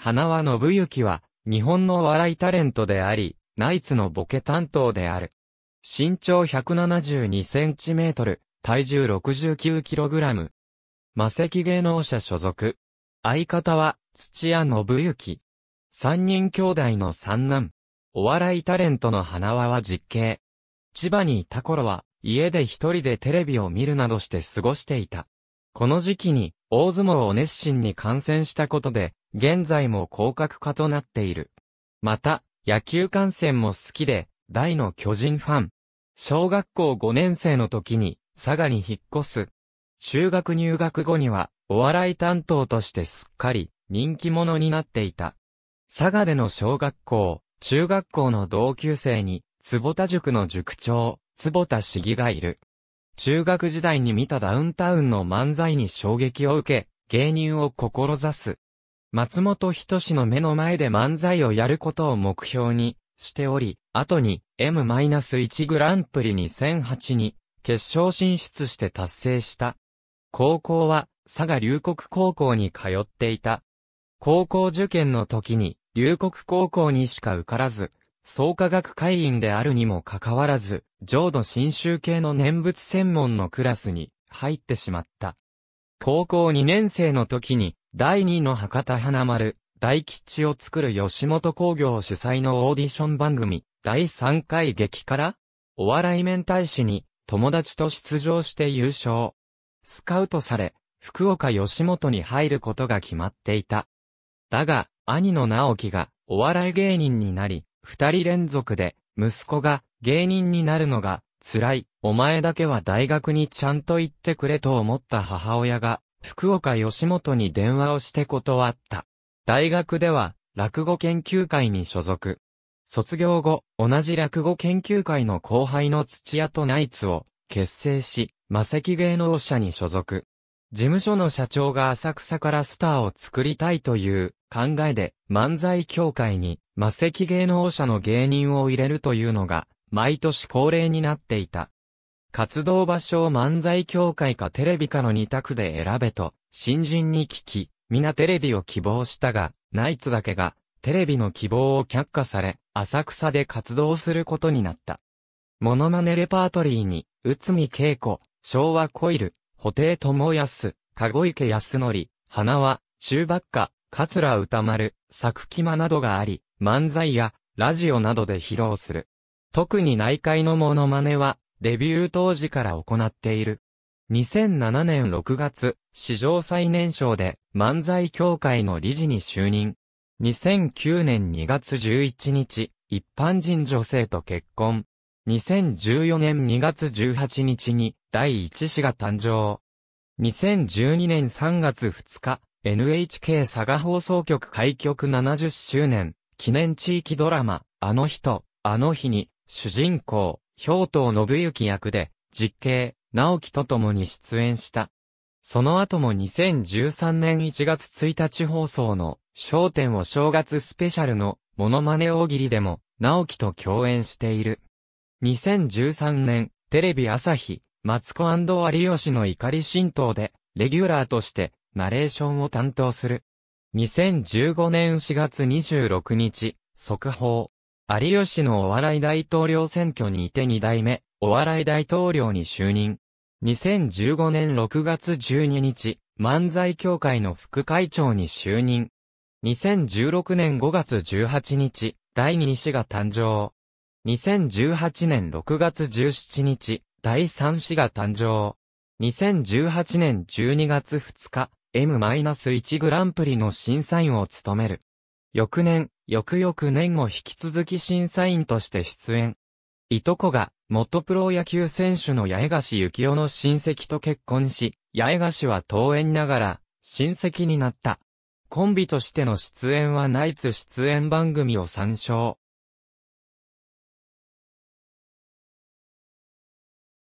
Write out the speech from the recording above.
花輪信行は、日本の笑いタレントであり、ナイツのボケ担当である。身長172センチメートル、体重69キログラム。魔石芸能者所属。相方は、土屋信行。三人兄弟の三男。お笑いタレントの花輪は実刑。千葉にいた頃は、家で一人でテレビを見るなどして過ごしていた。この時期に、大相撲を熱心に観戦したことで、現在も広角化となっている。また、野球観戦も好きで、大の巨人ファン。小学校5年生の時に、佐賀に引っ越す。中学入学後には、お笑い担当としてすっかり、人気者になっていた。佐賀での小学校、中学校の同級生に、坪田塾の塾長、坪田市議がいる。中学時代に見たダウンタウンの漫才に衝撃を受け、芸人を志す。松本人志の目の前で漫才をやることを目標にしており、後に M-1 グランプリ2008に決勝進出して達成した。高校は佐賀龍谷高校に通っていた。高校受験の時に龍谷高校にしか受からず、創価学会員であるにもかかわらず、浄土真宗系の念仏専門のクラスに入ってしまった。高校2年生の時に第2の博多花丸、大吉を作る吉本工業主催のオーディション番組、第3回激辛お笑い面大使に、友達と出場して優勝。スカウトされ、福岡吉本に入ることが決まっていた。だが、兄の直樹が、お笑い芸人になり、二人連続で、息子が、芸人になるのが、辛い、お前だけは大学にちゃんと行ってくれと思った母親が、福岡吉本に電話をして断った。大学では、落語研究会に所属。卒業後、同じ落語研究会の後輩の土屋とナイツを結成し、魔石芸能社に所属。事務所の社長が浅草からスターを作りたいという考えで漫才協会に魔石芸能社の芸人を入れるというのが毎年恒例になっていた。活動場所を漫才協会かテレビかの2択で選べと、新人に聞き、皆テレビを希望したが、ナイツだけが、テレビの希望を却下され、浅草で活動することになった。モノマネレパートリーに、内海恵子、昭和コイル、布袋智康、籠池康則、花輪、中ばっ桂歌丸、作木間などがあり、漫才や、ラジオなどで披露する。特に内海のモノマネは、デビュー当時から行っている。2007年6月、史上最年少で漫才協会の理事に就任。2009年2月11日、一般人女性と結婚。2014年2月18日に第一子が誕生。2012年3月2日、NHK 佐賀放送局開局70周年記念地域ドラマ、あの人、あの日に、主人公、氷東信之役で、実刑、直樹と共に出演した。その後も2013年1月1日放送の、焦点を正月スペシャルの、モノマネ大喜利でも、直樹と共演している。2013年、テレビ朝日、マツコ有吉の怒り浸透で、レギュラーとして、ナレーションを担当する。2015年4月26日、速報。有吉のお笑い大統領選挙にいて2代目、お笑い大統領に就任。2015年6月12日、漫才協会の副会長に就任。2016年5月18日、第2子が誕生。2018年6月17日、第3子が誕生。2018年12月2日、M-1 グランプリの審査員を務める。翌年、翌々年も引き続き審査員として出演。いとこが、元プロ野球選手の八重樫幸雄の親戚と結婚し、八重樫は登園ながら、親戚になった。コンビとしての出演はナイツ出演番組を参照。